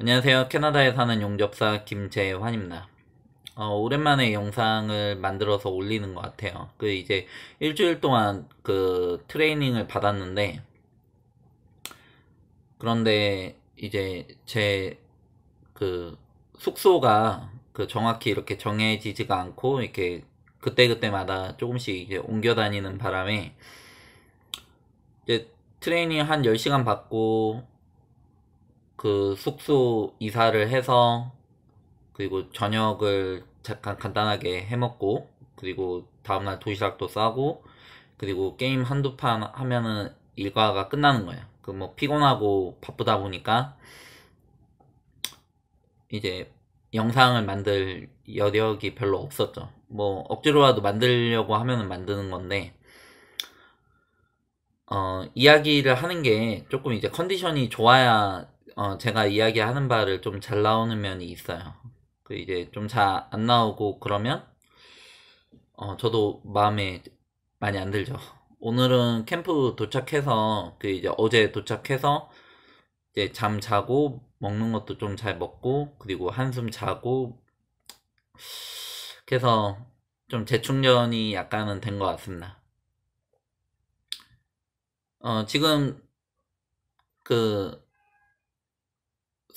안녕하세요. 캐나다에 사는 용접사 김재환입니다. 어, 오랜만에 영상을 만들어서 올리는 것 같아요. 그 이제 일주일 동안 그 트레이닝을 받았는데 그런데 이제 제 그 숙소가 그 정확히 이렇게 정해지지가 않고 이렇게 그때그때마다 조금씩 이제 옮겨 다니는 바람에 이제 트레이닝 한 10시간 받고 그 숙소 이사를 해서 그리고 저녁을 잠깐 간단하게 해먹고 그리고 다음날 도시락도 싸고 그리고 게임 한두 판 하면은 일과가 끝나는 거예요. 그 뭐 피곤하고 바쁘다 보니까 이제 영상을 만들 여력이 별로 없었죠. 뭐 억지로라도 만들려고 하면은 만드는 건데 어 이야기를 하는 게 조금 이제 컨디션이 좋아야 어, 제가 이야기하는 바를 좀 잘 나오는 면이 있어요. 그 이제 좀 잘 안 나오고 그러면 어, 저도 마음에 많이 안 들죠. 오늘은 캠프 도착해서 그 이제 어제 도착해서 이제 잠 자고 먹는 것도 좀 잘 먹고 그리고 한숨 자고 그래서 좀 재충전이 약간은 된 것 같습니다. 어, 지금 그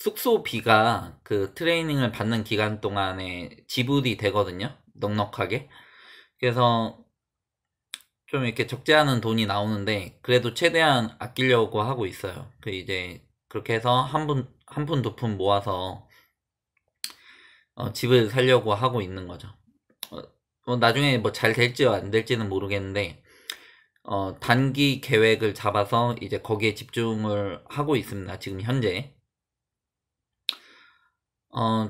숙소비가 그 트레이닝을 받는 기간 동안에 지불이 되거든요. 넉넉하게. 그래서 좀 이렇게 적지 않은 돈이 나오는데 그래도 최대한 아끼려고 하고 있어요. 그 이제 그렇게 해서 한 분 한 푼 두 푼 모아서 어, 집을 살려고 하고 있는 거죠. 어, 뭐 나중에 뭐 잘 될지 안 될지는 모르겠는데 어, 단기 계획을 잡아서 이제 거기에 집중을 하고 있습니다. 지금 현재. 어,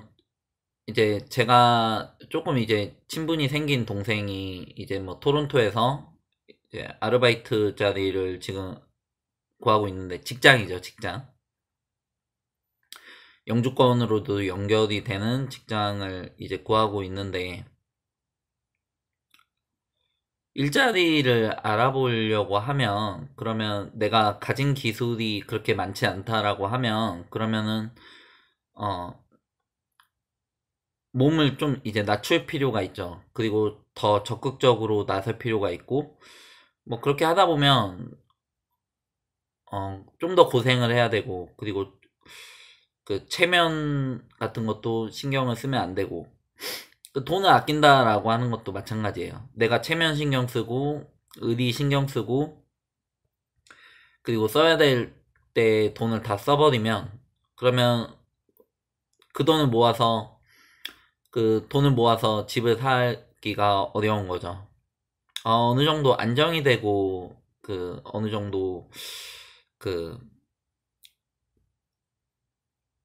이제 제가 조금 이제 친분이 생긴 동생이 이제 뭐 토론토에서 이제 아르바이트 자리를 지금 구하고 있는데 직장이죠, 직장. 영주권으로도 연결이 되는 직장을 이제 구하고 있는데 일자리를 알아보려고 하면 그러면 내가 가진 기술이 그렇게 많지 않다라고 하면 그러면은 어 몸을 좀 이제 낮출 필요가 있죠. 그리고 더 적극적으로 나설 필요가 있고, 뭐 그렇게 하다 보면, 어, 좀 더 고생을 해야 되고, 그리고 그 체면 같은 것도 신경을 쓰면 안 되고, 그 돈을 아낀다라고 하는 것도 마찬가지예요. 내가 체면 신경 쓰고, 의리 신경 쓰고, 그리고 써야 될 때 돈을 다 써버리면, 그러면 그 돈을 모아서 그 돈을 모아서 집을 살기가 어려운 거죠. 어, 어느 정도 안정이 되고 그 어느 정도 그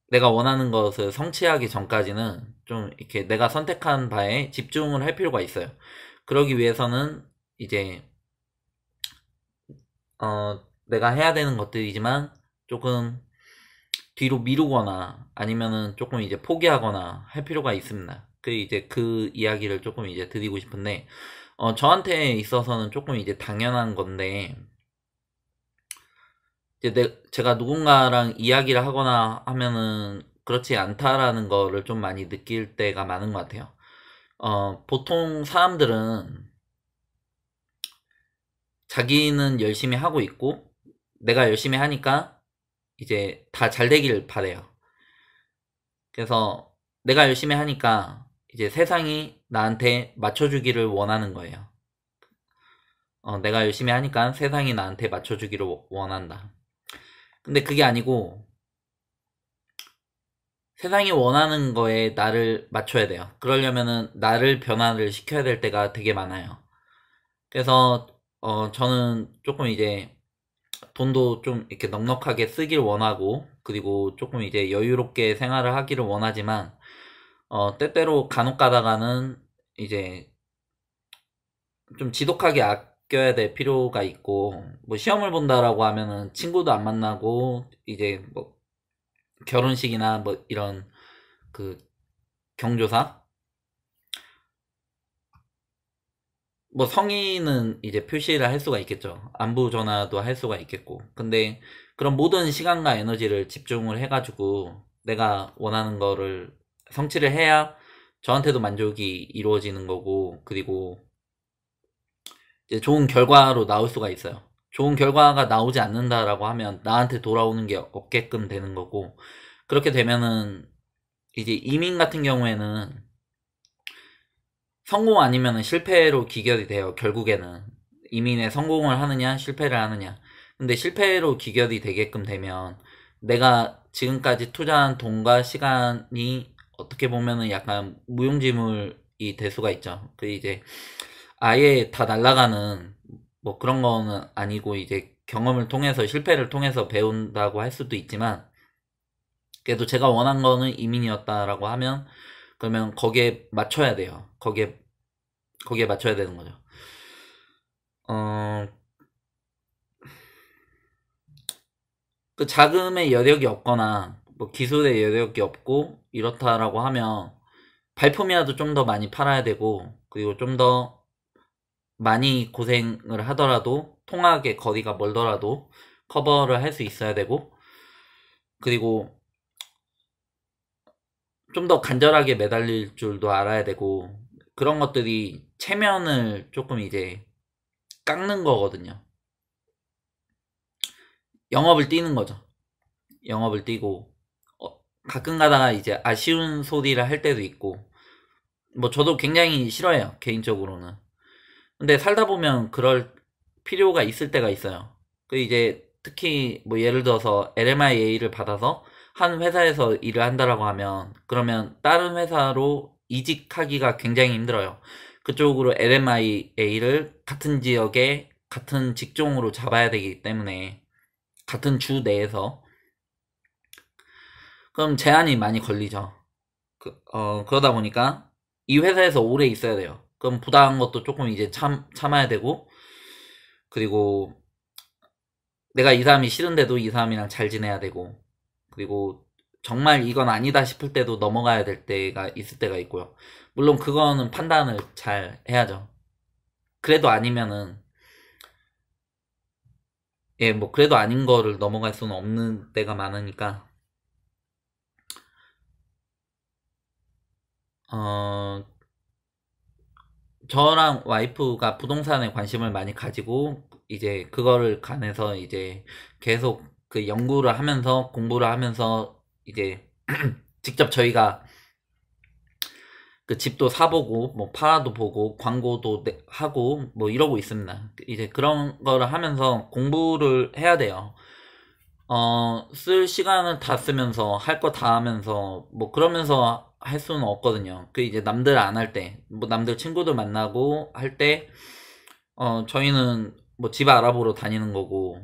내가 원하는 것을 성취하기 전까지는 좀 이렇게 내가 선택한 바에 집중을 할 필요가 있어요. 그러기 위해서는 이제 어 내가 해야 되는 것들이지만 조금 뒤로 미루거나 아니면은 조금 이제 포기하거나 할 필요가 있습니다. 그 이제 그 이야기를 조금 이제 드리고 싶은데 어, 저한테 있어서는 조금 이제 당연한 건데 이제 내, 제가 누군가랑 이야기를 하거나 하면은 그렇지 않다라는 거를 좀 많이 느낄 때가 많은 것 같아요. 어, 보통 사람들은 자기는 열심히 하고 있고 내가 열심히 하니까 이제 다 잘 되길 바래요. 그래서 내가 열심히 하니까 이제 세상이 나한테 맞춰주기를 원하는 거예요. 어, 내가 열심히 하니까 세상이 나한테 맞춰주기를 원한다. 근데 그게 아니고 세상이 원하는 거에 나를 맞춰야 돼요. 그러려면은 나를 변화를 시켜야 될 때가 되게 많아요. 그래서 어, 저는 조금 이제 돈도 좀 이렇게 넉넉하게 쓰길 원하고 그리고 조금 이제 여유롭게 생활을 하기를 원하지만 어, 때때로 간혹 가다가는 이제 좀 지독하게 아껴야 될 필요가 있고 뭐 시험을 본다라고 하면은 친구도 안 만나고 이제 뭐 결혼식이나 뭐 이런 그 경조사 뭐 성인은 이제 표시를 할 수가 있겠죠. 안부 전화도 할 수가 있겠고. 근데 그런 모든 시간과 에너지를 집중을 해가지고 내가 원하는 거를 성취를 해야 저한테도 만족이 이루어지는 거고, 그리고 이제 좋은 결과로 나올 수가 있어요. 좋은 결과가 나오지 않는다라고 하면 나한테 돌아오는 게 없게끔 되는 거고, 그렇게 되면은 이제 이민 같은 경우에는 성공 아니면 실패로 기결이 돼요. 결국에는 이민에 성공을 하느냐 실패를 하느냐. 근데 실패로 기결이 되게끔 되면 내가 지금까지 투자한 돈과 시간이 어떻게 보면은 약간 무용지물이 될 수가 있죠. 그 이제 아예 다 날아가는 뭐 그런 거는 아니고 이제 경험을 통해서 실패를 통해서 배운다고 할 수도 있지만 그래도 제가 원한 거는 이민이었다라고 하면 그러면 거기에 맞춰야 돼요. 거기에 거기에 맞춰야 되는 거죠. 어, 그 자금의 여력이 없거나 뭐 기술의 여력이 없고 이렇다라고 하면 발품이라도 좀 더 많이 팔아야 되고 그리고 좀 더 많이 고생을 하더라도 통하게 거리가 멀더라도 커버를 할 수 있어야 되고 그리고 좀더 간절하게 매달릴 줄도 알아야 되고 그런 것들이 체면을 조금 이제 깎는 거거든요. 영업을 뛰는 거죠. 영업을 뛰고 어, 가끔 가다가 이제 아쉬운 소리를 할 때도 있고 뭐 저도 굉장히 싫어해요 개인적으로는 근데 살다 보면 그럴 필요가 있을 때가 있어요 그 이제 특히 뭐 예를 들어서 LMIA를 받아서 한 회사에서 일을 한다라고 하면 그러면 다른 회사로 이직하기가 굉장히 힘들어요. 그쪽으로 LMIA를 같은 지역에 같은 직종으로 잡아야 되기 때문에 같은 주 내에서 그럼 제한이 많이 걸리죠. 그, 어, 그러다 보니까 이 회사에서 오래 있어야 돼요. 그럼 부당한 것도 조금 이제 참, 참아야 되고 그리고 내가 이 사람이 싫은데도 이 사람이랑 잘 지내야 되고 그리고 정말 이건 아니다 싶을 때도 넘어가야 될 때가 있을 때가 있고요. 물론 그거는 판단을 잘 해야죠. 그래도 아니면은 예, 뭐 그래도 아닌 거를 넘어갈 수는 없는 때가 많으니까 어 저랑 와이프가 부동산에 관심을 많이 가지고 이제 그거를 간해서 이제 계속 그 연구를 하면서 공부를 하면서 이제 직접 저희가 그 집도 사보고 뭐 팔아도 보고 광고도 하고 뭐 이러고 있습니다. 이제 그런 거를 하면서 공부를 해야 돼요. 어, 쓸 시간을 다 쓰면서 할 거 다 하면서 뭐 그러면서 할 수는 없거든요. 그 이제 남들 안 할 때, 뭐 남들 친구들 만나고 할 때, 어, 저희는 뭐 집 알아보러 다니는 거고,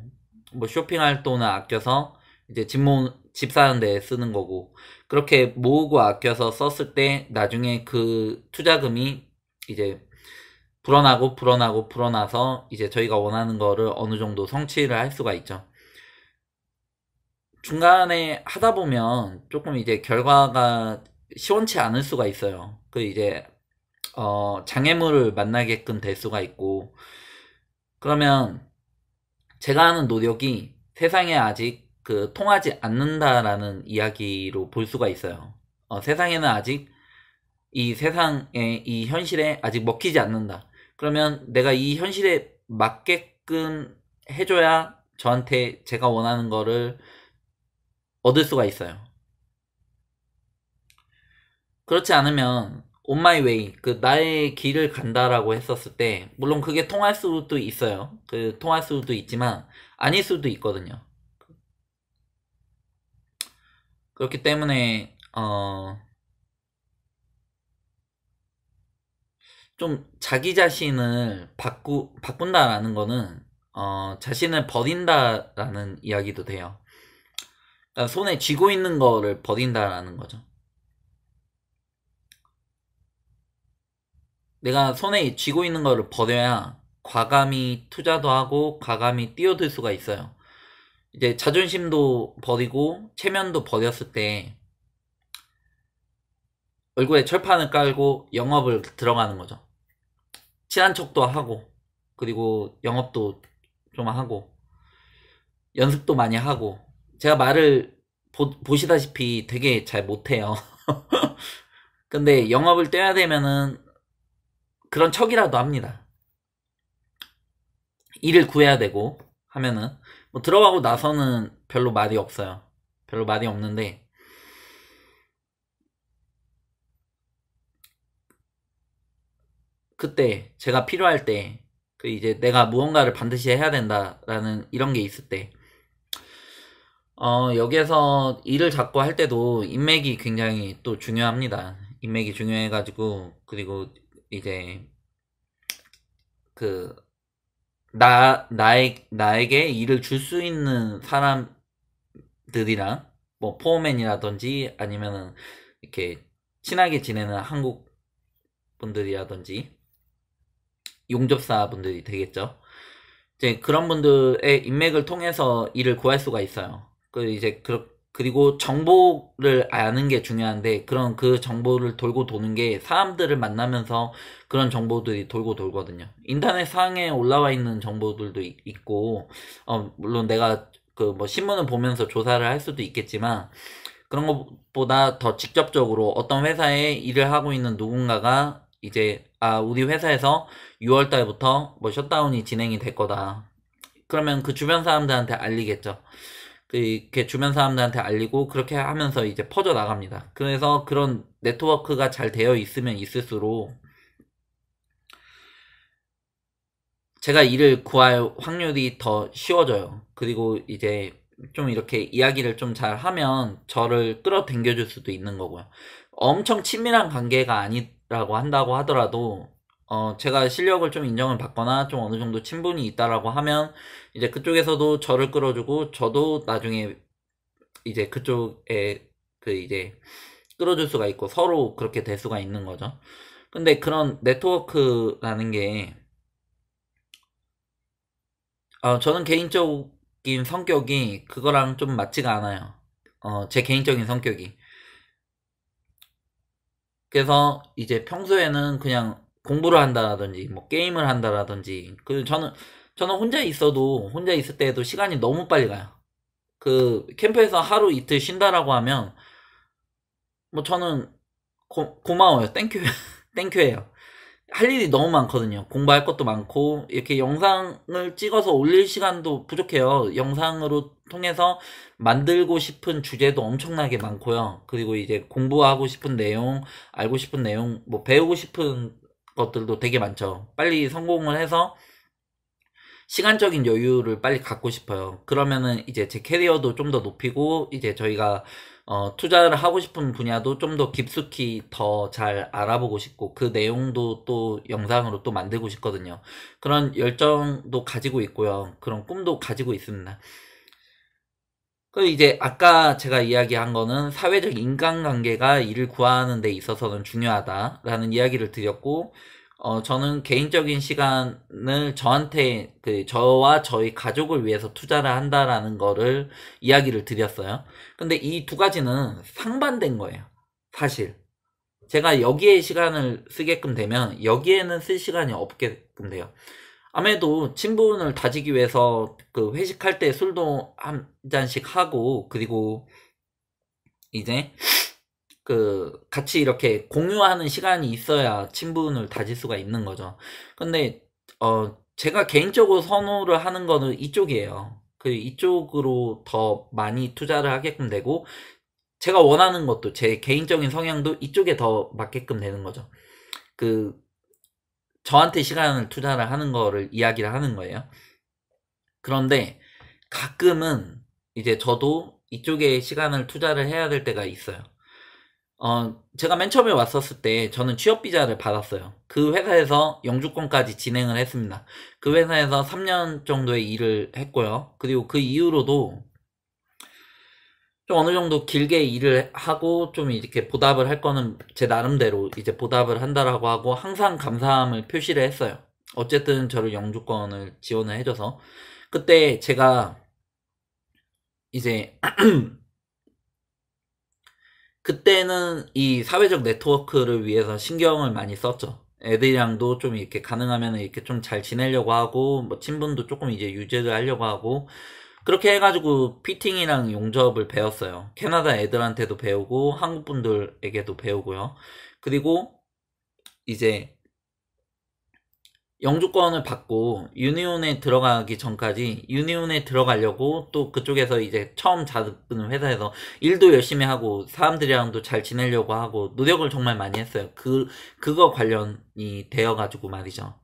뭐 쇼핑할 돈을 아껴서 이제 집모집 사는 데 쓰는 거고 그렇게 모으고 아껴서 썼을 때 나중에 그 투자금이 이제 불어나고 불어나고 불어나서 이제 저희가 원하는 거를 어느 정도 성취를 할 수가 있죠. 중간에 하다 보면 조금 이제 결과가 시원치 않을 수가 있어요. 그 이제 어 장애물을 만나게끔 될 수가 있고 그러면 제가 하는 노력이 세상에 아직 그 통하지 않는다라는 이야기로 볼 수가 있어요. 어, 세상에는 아직 이 세상에 이 현실에 아직 먹히지 않는다. 그러면 내가 이 현실에 맞게끔 해줘야 저한테 제가 원하는 거를 얻을 수가 있어요. 그렇지 않으면 on my way 그 나의 길을 간다라고 했었을 때 물론 그게 통할 수도 있어요. 그 통할 수도 있지만 아닐 수도 있거든요. 그렇기 때문에 어 좀 자기 자신을 바꾸 바꾼다라는 거는 어 자신을 버린다라는 이야기도 돼요. 그러니까 손에 쥐고 있는 거를 버린다라는 거죠. 내가 손에 쥐고 있는 거를 버려야 과감히 투자도 하고 과감히 뛰어들 수가 있어요. 이제 자존심도 버리고 체면도 버렸을 때 얼굴에 철판을 깔고 영업을 들어가는 거죠. 친한 척도 하고 그리고 영업도 좀 하고 연습도 많이 하고 제가 말을 보, 시다시피 되게 잘 못해요. 근데 영업을 떼야 되면은 그런 척이라도 합니다. 일을 구해야 되고 하면은 뭐 들어가고 나서는 별로 말이 없어요. 별로 말이 없는데 그때 제가 필요할 때그 이제 내가 무언가를 반드시 해야 된다라는 이런 게 있을 때 어, 여기에서 일을 잡고 할 때도 인맥이 굉장히 또 중요합니다. 인맥이 중요해가지고, 그리고 이제 그 나 나에 나에게 일을 줄 수 있는 사람들이랑 뭐 포맨이라든지 아니면은 이렇게 친하게 지내는 한국 분들이라든지 용접사 분들이 되겠죠. 이제 그런 분들의 인맥을 통해서 일을 구할 수가 있어요. 그 이제 그렇 그리고 정보를 아는 게 중요한데 그런 그 정보를 돌고 도는 게 사람들을 만나면서 그런 정보들이 돌고 돌거든요. 인터넷 상에 올라와 있는 정보들도 있고 어 물론 내가 그 뭐 신문을 보면서 조사를 할 수도 있겠지만 그런 것보다 더 직접적으로 어떤 회사에 일을 하고 있는 누군가가 이제 아 우리 회사에서 6월 달부터 뭐 셧다운이 진행이 될 거다. 그러면 그 주변 사람들한테 알리겠죠. 이렇게 주변 사람들한테 알리고 그렇게 하면서 이제 퍼져 나갑니다. 그래서 그런 네트워크가 잘 되어 있으면 있을수록 제가 일을 구할 확률이 더 쉬워져요. 그리고 이제 좀 이렇게 이야기를 좀 잘 하면 저를 끌어당겨 줄 수도 있는 거고요. 엄청 친밀한 관계가 아니라고 한다고 하더라도 어, 제가 실력을 좀 인정을 받거나 좀 어느 정도 친분이 있다라고 하면 이제 그쪽에서도 저를 끌어주고 저도 나중에 이제 그쪽에 그 이제 끌어줄 수가 있고 서로 그렇게 될 수가 있는 거죠. 근데 그런 네트워크라는 게 어, 저는 개인적인 성격이 그거랑 좀 맞지가 않아요. 어, 제 개인적인 성격이. 그래서 이제 평소에는 그냥 공부를 한다라든지 뭐 게임을 한다라든지 그 저는 저는 혼자 있어도 혼자 있을 때도 에 시간이 너무 빨리 가요. 그 캠프에서 하루 이틀 쉰다라고 하면 뭐 저는 고, 고마워요. 땡큐 땡큐예요. 할 일이 너무 많거든요. 공부할 것도 많고 이렇게 영상을 찍어서 올릴 시간도 부족해요. 영상으로 통해서 만들고 싶은 주제도 엄청나게 많고요. 그리고 이제 공부하고 싶은 내용, 알고 싶은 내용, 뭐 배우고 싶은 것들도 되게 많죠. 빨리 성공을 해서 시간적인 여유를 빨리 갖고 싶어요. 그러면은 이제 제 캐리어도 좀 더 높이고 이제 저희가 어, 투자를 하고 싶은 분야도 좀 더 깊숙이 더 잘 알아보고 싶고 그 내용도 또 영상으로 또 만들고 싶거든요. 그런 열정도 가지고 있고요. 그런 꿈도 가지고 있습니다. 그 이제 아까 제가 이야기한 거는 사회적 인간관계가 일을 구하는 데 있어서는 중요하다라는 이야기를 드렸고, 어, 저는 개인적인 시간을 저한테, 그, 저와 저희 가족을 위해서 투자를 한다라는 거를 이야기를 드렸어요. 근데 이 두 가지는 상반된 거예요. 사실. 제가 여기에 시간을 쓰게끔 되면 여기에는 쓸 시간이 없게끔 돼요. 아무래도 친분을 다지기 위해서 그 회식할 때 술도 한 잔씩 하고 그리고 이제 그 같이 이렇게 공유하는 시간이 있어야 친분을 다질 수가 있는 거죠. 근데 어 제가 개인적으로 선호를 하는 거는 이쪽이에요. 그 이쪽으로 더 많이 투자를 하게끔 되고 제가 원하는 것도 제 개인적인 성향도 이쪽에 더 맞게끔 되는 거죠. 그 저한테 시간을 투자를 하는 거를 이야기를 하는 거예요. 그런데 가끔은 이제 저도 이쪽에 시간을 투자를 해야 될 때가 있어요. 어, 제가 맨 처음에 왔었을 때 저는 취업비자를 받았어요. 그 회사에서 영주권까지 진행을 했습니다. 그 회사에서 3년 정도의 일을 했고요. 그리고 그 이후로도 좀 어느 정도 길게 일을 하고 좀 이렇게 보답을 할 거는 제 나름대로 이제 보답을 한다라고 하고 항상 감사함을 표시를 했어요. 어쨌든 저를 영주권을 지원을 해줘서 그때 제가 이제 그때는 이 사회적 네트워크를 위해서 신경을 많이 썼죠. 애들이랑도 좀 이렇게 가능하면 이렇게 좀 잘 지내려고 하고 뭐 친분도 조금 이제 유지를 하려고 하고 그렇게 해가지고 피팅이랑 용접을 배웠어요. 캐나다 애들한테도 배우고 한국 분들에게도 배우고요. 그리고 이제 영주권을 받고 유니온에 들어가기 전까지 유니온에 들어가려고 또 그쪽에서 이제 처음 자르는 회사에서 일도 열심히 하고 사람들이랑도 잘 지내려고 하고 노력을 정말 많이 했어요. 그 그거 관련이 되어 가지고 말이죠.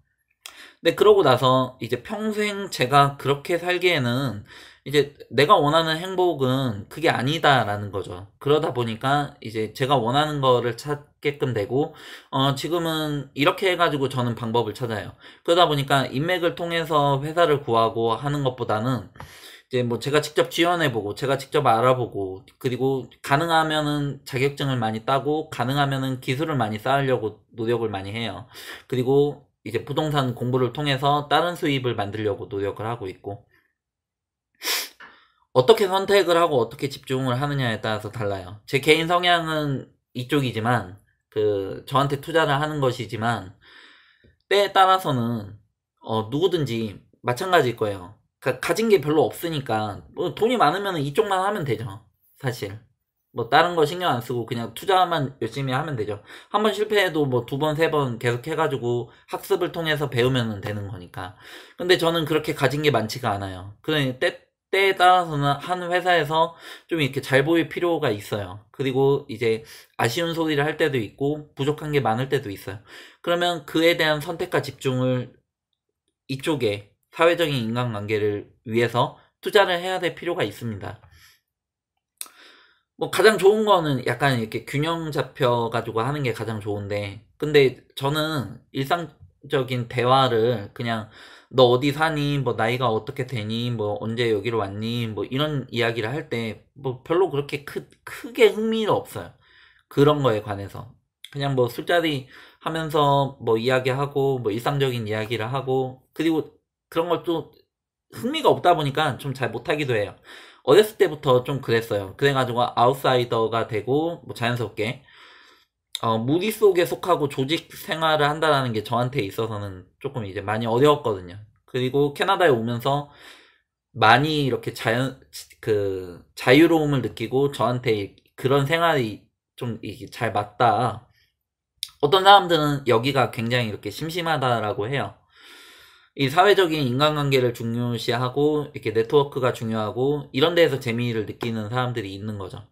근데 그러고 나서 이제 평생 제가 그렇게 살기에는 이제 내가 원하는 행복은 그게 아니다라는 거죠. 그러다 보니까 이제 제가 원하는 거를 찾게끔 되고, 어, 지금은 이렇게 해가지고 저는 방법을 찾아요. 그러다 보니까 인맥을 통해서 회사를 구하고 하는 것보다는 이제 뭐 제가 직접 지원해보고, 제가 직접 알아보고, 그리고 가능하면은 자격증을 많이 따고, 가능하면은 기술을 많이 쌓으려고 노력을 많이 해요. 그리고 이제 부동산 공부를 통해서 다른 수입을 만들려고 노력을 하고 있고 어떻게 선택을 하고 어떻게 집중을 하느냐에 따라서 달라요. 제 개인 성향은 이쪽이지만 그 저한테 투자를 하는 것이지만 때에 따라서는 어 누구든지 마찬가지일 거예요. 가, 가진 게 별로 없으니까 뭐 돈이 많으면 이쪽만 하면 되죠. 사실 뭐 다른 거 신경 안 쓰고 그냥 투자만 열심히 하면 되죠. 한번 실패해도 뭐 두 번, 세 번 계속 해가지고 학습을 통해서 배우면 되는 거니까. 근데 저는 그렇게 가진 게 많지가 않아요. 그러니 때, 때에 따라서는 한 회사에서 좀 이렇게 잘 보일 필요가 있어요. 그리고 이제 아쉬운 소리를 할 때도 있고 부족한 게 많을 때도 있어요. 그러면 그에 대한 선택과 집중을 이쪽에 사회적인 인간관계를 위해서 투자를 해야 될 필요가 있습니다. 뭐 가장 좋은 거는 약간 이렇게 균형 잡혀가지고 하는 게 가장 좋은데 근데 저는 일상적인 대화를 그냥 너 어디 사니 뭐 나이가 어떻게 되니 뭐 언제 여기로 왔니 뭐 이런 이야기를 할 때 뭐 별로 그렇게 크, 크게 흥미가 없어요 그런 거에 관해서 그냥 뭐 술자리 하면서 뭐 이야기하고 뭐 일상적인 이야기를 하고 그리고 그런 걸 또 흥미가 없다 보니까 좀 잘 못하기도 해요 어렸을 때부터 좀 그랬어요. 그래가지고 아웃사이더가 되고 뭐 자연스럽게 어, 무리 속에 속하고 조직 생활을 한다는게 저한테 있어서는 조금 이제 많이 어려웠거든요. 그리고 캐나다에 오면서 많이 이렇게 자연 그 자유로움을 느끼고 저한테 그런 생활이 좀 이게 잘 맞다. 어떤 사람들은 여기가 굉장히 이렇게 심심하다라고 해요. 이 사회적인 인간관계를 중요시하고 이렇게 네트워크가 중요하고 이런 데에서 재미를 느끼는 사람들이 있는 거죠.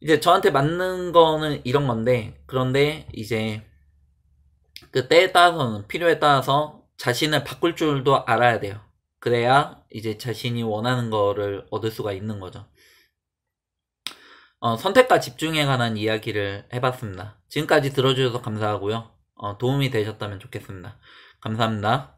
이제 저한테 맞는 거는 이런 건데 그런데 이제 그 때에 따라서는 필요에 따라서 자신을 바꿀 줄도 알아야 돼요. 그래야 이제 자신이 원하는 거를 얻을 수가 있는 거죠. 어, 선택과 집중에 관한 이야기를 해봤습니다. 지금까지 들어주셔서 감사하고요. 어, 도움이 되셨다면 좋겠습니다. 감사합니다.